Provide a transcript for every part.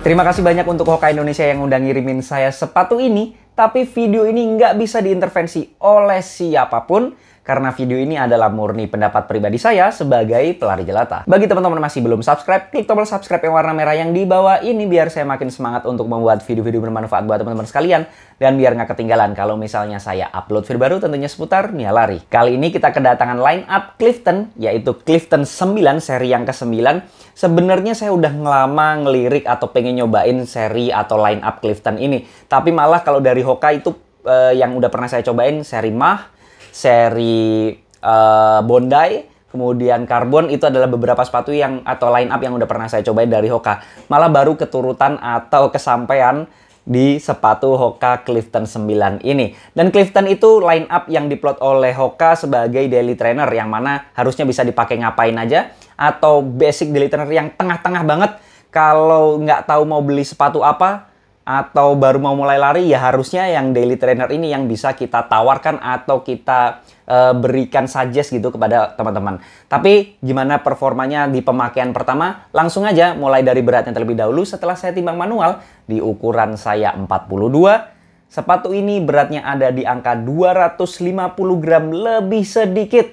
Terima kasih banyak untuk Hoka Indonesia yang udah ngirimin saya sepatu ini, tapi video ini nggak bisa diintervensi oleh siapapun karena video ini adalah murni pendapat pribadi saya sebagai pelari jelata. Bagi teman-teman masih belum subscribe, klik tombol subscribe yang warna merah yang di bawah ini biar saya makin semangat untuk membuat video-video bermanfaat buat teman-teman sekalian dan biar nggak ketinggalan kalau misalnya saya upload video baru tentunya seputar Nia Lari. Kali ini kita kedatangan line up Clifton, yaitu Clifton 9, seri yang ke-9. Sebenarnya saya udah ngelama ngelirik atau pengen nyobain seri atau line up Clifton ini. Tapi malah kalau dari Hoka itu eh, yang udah pernah saya cobain seri Mah, seri uh, eh, Bondai, kemudian karbon itu adalah beberapa sepatu yang atau line up yang udah pernah saya cobain dari Hoka. Malah baru keturutan atau kesampaian di sepatu Hoka Clifton 9 ini. Dan Clifton itu line up yang diplot oleh Hoka sebagai daily trainer yang mana harusnya bisa dipakai ngapain aja atau basic daily trainer yang tengah-tengah banget kalau nggak tahu mau beli sepatu apa atau baru mau mulai lari ya harusnya yang daily trainer ini yang bisa kita tawarkan atau kita e, berikan suggest gitu kepada teman-teman. Tapi gimana performanya di pemakaian pertama? Langsung aja mulai dari beratnya terlebih dahulu setelah saya timbang manual di ukuran saya 42 Sepatu ini beratnya ada di angka 250 gram lebih sedikit.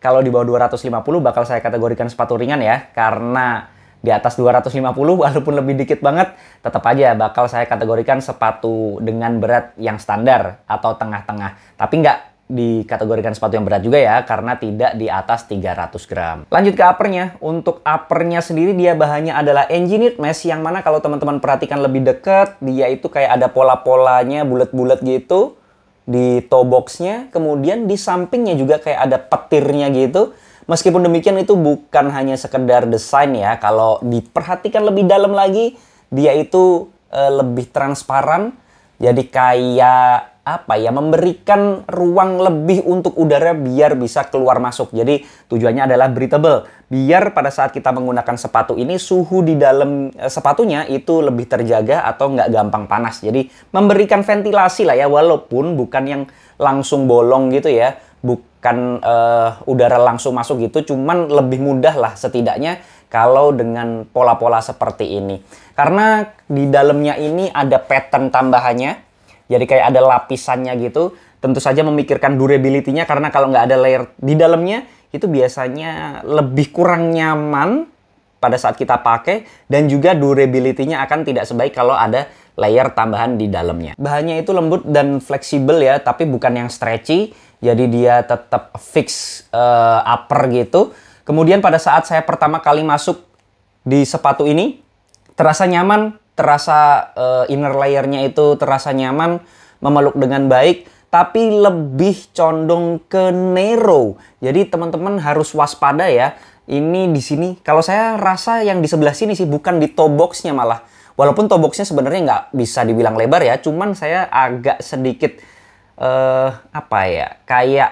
Kalau di bawah 250 bakal saya kategorikan sepatu ringan ya karena di atas 250 walaupun lebih dikit banget tetap aja bakal saya kategorikan sepatu dengan berat yang standar atau tengah-tengah tapi nggak dikategorikan sepatu yang berat juga ya karena tidak di atas 300 gram. Lanjut ke uppernya. Untuk uppernya sendiri dia bahannya adalah engineered mesh yang mana kalau teman-teman perhatikan lebih dekat dia itu kayak ada pola-polanya bulat-bulat gitu di toe boxnya kemudian di sampingnya juga kayak ada petirnya gitu Meskipun demikian itu bukan hanya sekedar desain ya, kalau diperhatikan lebih dalam lagi, dia itu e, lebih transparan, jadi kayak apa ya memberikan ruang lebih untuk udara biar bisa keluar masuk. Jadi tujuannya adalah breathable. Biar pada saat kita menggunakan sepatu ini suhu di dalam eh, sepatunya itu lebih terjaga atau nggak gampang panas. Jadi memberikan ventilasi lah ya walaupun bukan yang langsung bolong gitu ya kan uh, udara langsung masuk gitu cuman lebih mudah lah setidaknya kalau dengan pola-pola seperti ini karena di dalamnya ini ada pattern tambahannya jadi kayak ada lapisannya gitu tentu saja memikirkan durability-nya karena kalau nggak ada layer di dalamnya itu biasanya lebih kurang nyaman pada saat kita pakai dan juga durability-nya akan tidak sebaik kalau ada layer tambahan di dalamnya. Bahannya itu lembut dan fleksibel ya, tapi bukan yang stretchy jadi dia tetap fix uh, upper gitu. Kemudian pada saat saya pertama kali masuk di sepatu ini, terasa nyaman, terasa uh, inner layernya itu terasa nyaman, memeluk dengan baik, tapi lebih condong ke narrow. Jadi teman-teman harus waspada ya. Ini di sini, kalau saya rasa yang di sebelah sini sih bukan di toe boxnya malah. Walaupun toe boxnya sebenarnya nggak bisa dibilang lebar ya, cuman saya agak sedikit uh, apa ya kayak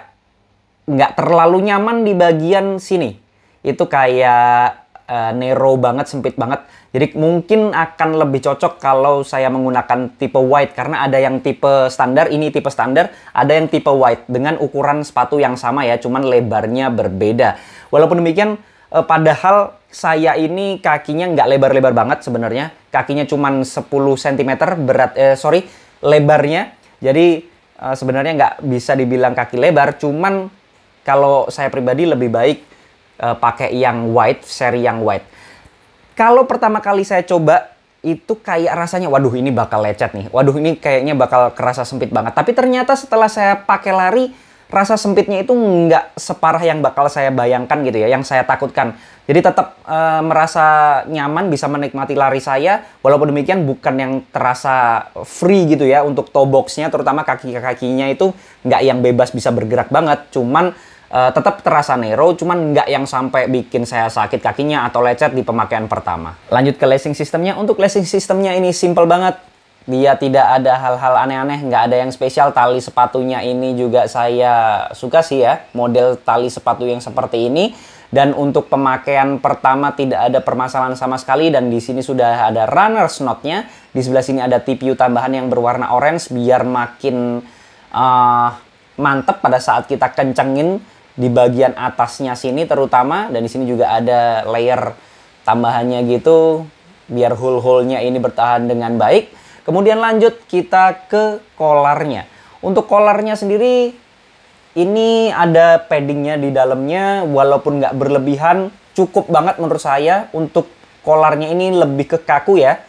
nggak terlalu nyaman di bagian sini itu kayak uh, eh, narrow banget sempit banget jadi mungkin akan lebih cocok kalau saya menggunakan tipe white karena ada yang tipe standar ini tipe standar ada yang tipe white dengan ukuran sepatu yang sama ya cuman lebarnya berbeda walaupun demikian uh, padahal saya ini kakinya nggak lebar-lebar banget sebenarnya kakinya cuman 10 cm berat eh, sorry lebarnya jadi Eh, sebenarnya nggak bisa dibilang kaki lebar, cuman kalau saya pribadi lebih baik uh, pakai yang white, seri yang white. Kalau pertama kali saya coba itu kayak rasanya waduh ini bakal lecet nih. Waduh ini kayaknya bakal kerasa sempit banget. Tapi ternyata setelah saya pakai lari rasa sempitnya itu nggak separah yang bakal saya bayangkan gitu ya, yang saya takutkan. Jadi tetap e, merasa nyaman bisa menikmati lari saya, walaupun demikian bukan yang terasa free gitu ya untuk toe boxnya, terutama kaki-kakinya itu nggak yang bebas bisa bergerak banget, cuman e, tetap terasa narrow, cuman nggak yang sampai bikin saya sakit kakinya atau lecet di pemakaian pertama. Lanjut ke lacing sistemnya, untuk lacing sistemnya ini simple banget, dia tidak ada hal-hal aneh-aneh nggak ada yang spesial tali sepatunya ini juga saya suka sih ya model tali sepatu yang seperti ini dan untuk pemakaian pertama tidak ada permasalahan sama sekali dan di sini sudah ada runner knotnya di sebelah sini ada TPU tambahan yang berwarna orange biar makin uh, mantep pada saat kita kencengin di bagian atasnya sini terutama dan di sini juga ada layer tambahannya gitu biar hole-hole-nya ini bertahan dengan baik Kemudian lanjut kita ke kolarnya. Untuk kolarnya sendiri ini ada paddingnya di dalamnya walaupun nggak berlebihan cukup banget menurut saya untuk kolarnya ini lebih ke kaku ya.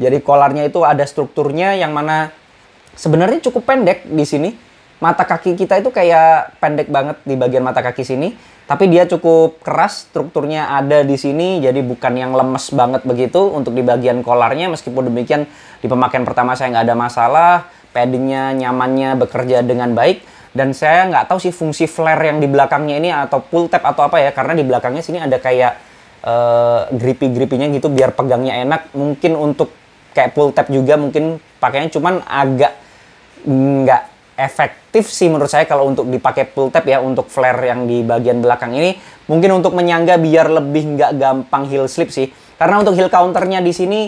Jadi kolarnya itu ada strukturnya yang mana sebenarnya cukup pendek di sini mata kaki kita itu kayak pendek banget di bagian mata kaki sini tapi dia cukup keras strukturnya ada di sini jadi bukan yang lemes banget begitu untuk di bagian kolarnya meskipun demikian di pemakaian pertama saya nggak ada masalah paddingnya nyamannya bekerja dengan baik dan saya nggak tahu sih fungsi flare yang di belakangnya ini atau pull tab atau apa ya karena di belakangnya sini ada kayak uh, eh, grippy nya gitu biar pegangnya enak mungkin untuk kayak pull tab juga mungkin pakainya cuman agak nggak efektif sih menurut saya kalau untuk dipakai pull tab ya untuk flare yang di bagian belakang ini mungkin untuk menyangga biar lebih nggak gampang heel slip sih karena untuk heel counternya di sini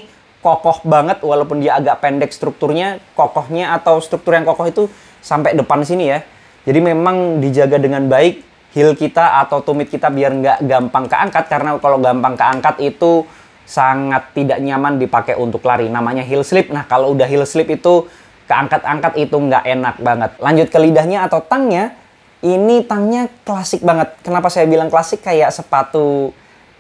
kokoh banget walaupun dia agak pendek strukturnya kokohnya atau struktur yang kokoh itu sampai depan sini ya jadi memang dijaga dengan baik heel kita atau tumit kita biar nggak gampang keangkat karena kalau gampang keangkat itu sangat tidak nyaman dipakai untuk lari namanya heel slip nah kalau udah heel slip itu keangkat-angkat itu nggak enak banget. Lanjut ke lidahnya atau tangnya, ini tangnya klasik banget. Kenapa saya bilang klasik kayak sepatu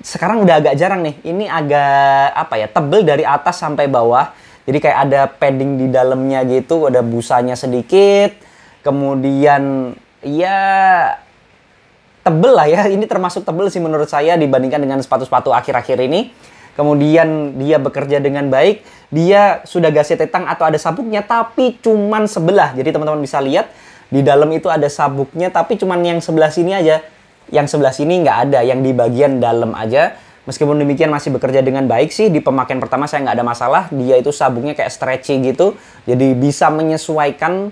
sekarang udah agak jarang nih. Ini agak apa ya, tebel dari atas sampai bawah. Jadi kayak ada padding di dalamnya gitu, ada busanya sedikit. Kemudian ya tebel lah ya. Ini termasuk tebel sih menurut saya dibandingkan dengan sepatu-sepatu akhir-akhir ini. Kemudian dia bekerja dengan baik dia sudah gasnya tetang atau ada sabuknya tapi cuman sebelah. Jadi teman-teman bisa lihat di dalam itu ada sabuknya tapi cuman yang sebelah sini aja. Yang sebelah sini nggak ada, yang di bagian dalam aja. Meskipun demikian masih bekerja dengan baik sih di pemakaian pertama saya nggak ada masalah. Dia itu sabuknya kayak stretchy gitu, jadi bisa menyesuaikan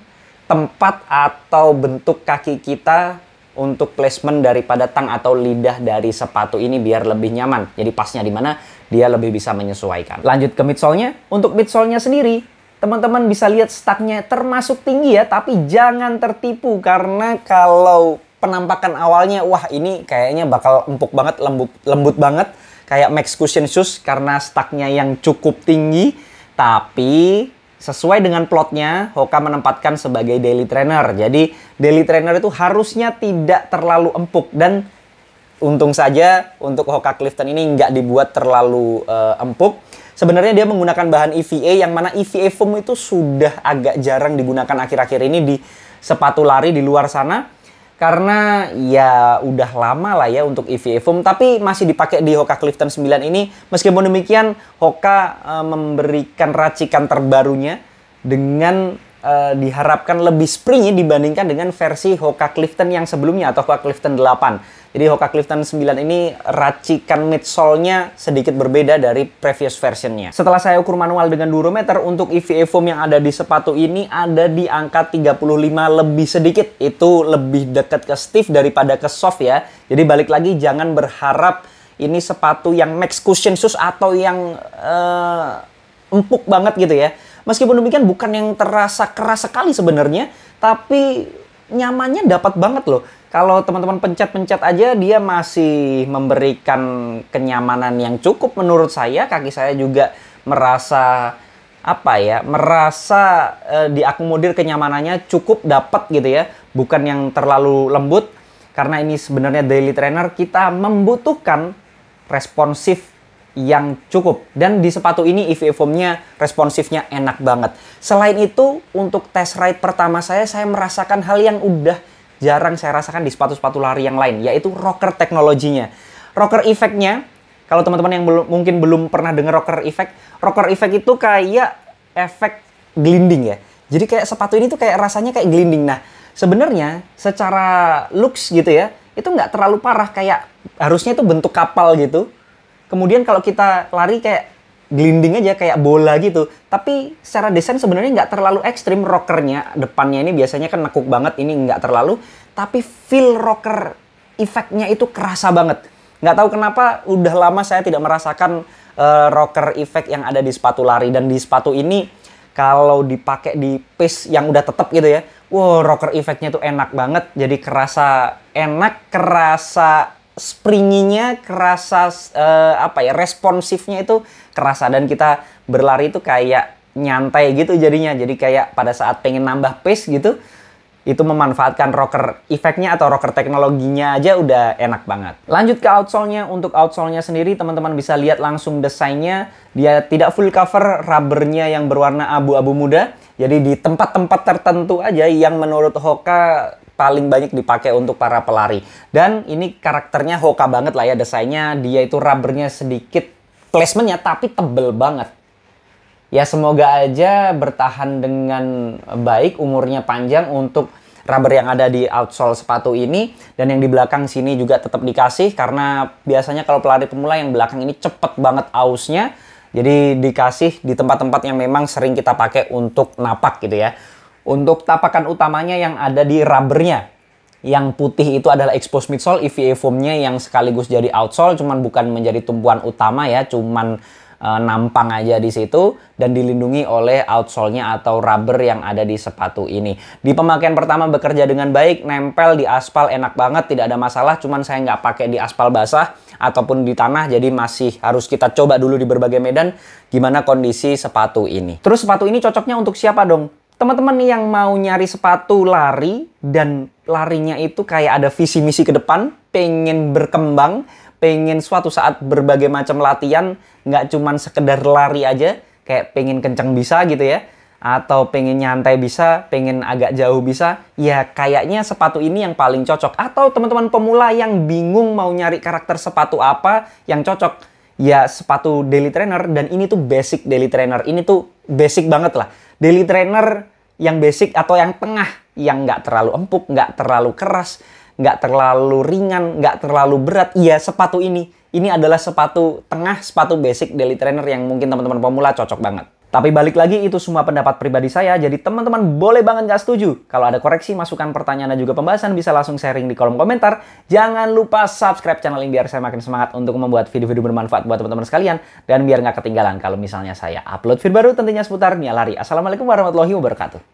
tempat atau bentuk kaki kita untuk placement daripada tang atau lidah dari sepatu ini biar lebih nyaman. Jadi pasnya di mana, dia lebih bisa menyesuaikan. Lanjut ke midsole-nya. Untuk midsole-nya sendiri, teman-teman bisa lihat staknya termasuk tinggi ya, tapi jangan tertipu karena kalau penampakan awalnya, wah ini kayaknya bakal empuk banget, lembut, lembut banget, kayak max cushion shoes karena staknya yang cukup tinggi, tapi sesuai dengan plotnya, Hoka menempatkan sebagai daily trainer. Jadi, daily trainer itu harusnya tidak terlalu empuk dan untung saja untuk Hoka Clifton ini nggak dibuat terlalu uh, empuk. Sebenarnya dia menggunakan bahan EVA yang mana EVA foam itu sudah agak jarang digunakan akhir-akhir ini di sepatu lari di luar sana karena ya udah lama lah ya untuk EVA foam tapi masih dipakai di Hoka Clifton 9 ini meskipun demikian Hoka uh, memberikan racikan terbarunya dengan uh, diharapkan lebih springy dibandingkan dengan versi Hoka Clifton yang sebelumnya atau Hoka Clifton 8 jadi Hoka Clifton 9 ini racikan midsole-nya sedikit berbeda dari previous versionnya. Setelah saya ukur manual dengan durometer, untuk EVA foam yang ada di sepatu ini ada di angka 35 lebih sedikit. Itu lebih dekat ke stiff daripada ke soft ya. Jadi balik lagi jangan berharap ini sepatu yang max cushion shoes atau yang uh, empuk banget gitu ya. Meskipun demikian bukan yang terasa keras sekali sebenarnya, tapi nyamannya dapat banget loh kalau teman-teman pencet-pencet aja dia masih memberikan kenyamanan yang cukup menurut saya kaki saya juga merasa apa ya merasa e, diakomodir kenyamanannya cukup dapat gitu ya bukan yang terlalu lembut karena ini sebenarnya daily trainer kita membutuhkan responsif yang cukup dan di sepatu ini EVA foamnya responsifnya enak banget selain itu untuk test ride pertama saya saya merasakan hal yang udah jarang saya rasakan di sepatu-sepatu lari yang lain, yaitu rocker teknologinya. Rocker effect-nya, kalau teman-teman yang belum, mungkin belum pernah dengar rocker effect, rocker effect itu kayak efek glinding ya. Jadi kayak sepatu ini tuh kayak rasanya kayak glinding. Nah, sebenarnya secara looks gitu ya, itu nggak terlalu parah kayak harusnya itu bentuk kapal gitu. Kemudian kalau kita lari kayak glinding aja kayak bola gitu. Tapi secara desain sebenarnya nggak terlalu ekstrim rockernya. Depannya ini biasanya kan nekuk banget, ini nggak terlalu. Tapi feel rocker efeknya itu kerasa banget. Nggak tahu kenapa udah lama saya tidak merasakan uh, rocker efek yang ada di sepatu lari. Dan di sepatu ini kalau dipakai di pace yang udah tetap gitu ya. Wow, rocker efeknya tuh enak banget. Jadi kerasa enak, kerasa springinya kerasa uh, apa ya responsifnya itu kerasa dan kita berlari itu kayak nyantai gitu jadinya jadi kayak pada saat pengen nambah pace gitu itu memanfaatkan rocker efeknya atau rocker teknologinya aja udah enak banget. Lanjut ke outsole-nya. Untuk outsole-nya sendiri teman-teman bisa lihat langsung desainnya. Dia tidak full cover, rubbernya yang berwarna abu-abu muda. Jadi di tempat-tempat tertentu aja yang menurut Hoka paling banyak dipakai untuk para pelari. Dan ini karakternya Hoka banget lah ya desainnya. Dia itu rubbernya sedikit placementnya tapi tebel banget. Ya semoga aja bertahan dengan baik umurnya panjang untuk rubber yang ada di outsole sepatu ini dan yang di belakang sini juga tetap dikasih karena biasanya kalau pelari pemula yang belakang ini cepet banget ausnya jadi dikasih di tempat-tempat yang memang sering kita pakai untuk napak gitu ya. Untuk tapakan utamanya yang ada di rubbernya. Yang putih itu adalah exposed midsole, EVA foamnya yang sekaligus jadi outsole, cuman bukan menjadi tumpuan utama ya, cuman e, nampang aja di situ dan dilindungi oleh outsole-nya atau rubber yang ada di sepatu ini. Di pemakaian pertama bekerja dengan baik, nempel di aspal enak banget, tidak ada masalah. Cuman saya nggak pakai di aspal basah ataupun di tanah, jadi masih harus kita coba dulu di berbagai medan gimana kondisi sepatu ini. Terus sepatu ini cocoknya untuk siapa dong? teman-teman yang mau nyari sepatu lari dan larinya itu kayak ada visi misi ke depan, pengen berkembang, pengen suatu saat berbagai macam latihan, nggak cuman sekedar lari aja, kayak pengen kencang bisa gitu ya, atau pengen nyantai bisa, pengen agak jauh bisa, ya kayaknya sepatu ini yang paling cocok. Atau teman-teman pemula yang bingung mau nyari karakter sepatu apa yang cocok, ya sepatu daily trainer dan ini tuh basic daily trainer, ini tuh basic banget lah daily trainer yang basic atau yang tengah yang nggak terlalu empuk, nggak terlalu keras, nggak terlalu ringan, nggak terlalu berat. Iya sepatu ini, ini adalah sepatu tengah, sepatu basic daily trainer yang mungkin teman-teman pemula cocok banget. Tapi balik lagi itu semua pendapat pribadi saya, jadi teman-teman boleh banget nggak setuju. Kalau ada koreksi, masukan pertanyaan dan juga pembahasan bisa langsung sharing di kolom komentar. Jangan lupa subscribe channel ini biar saya makin semangat untuk membuat video-video bermanfaat buat teman-teman sekalian. Dan biar nggak ketinggalan kalau misalnya saya upload video baru tentunya seputar Nia Lari. Assalamualaikum warahmatullahi wabarakatuh.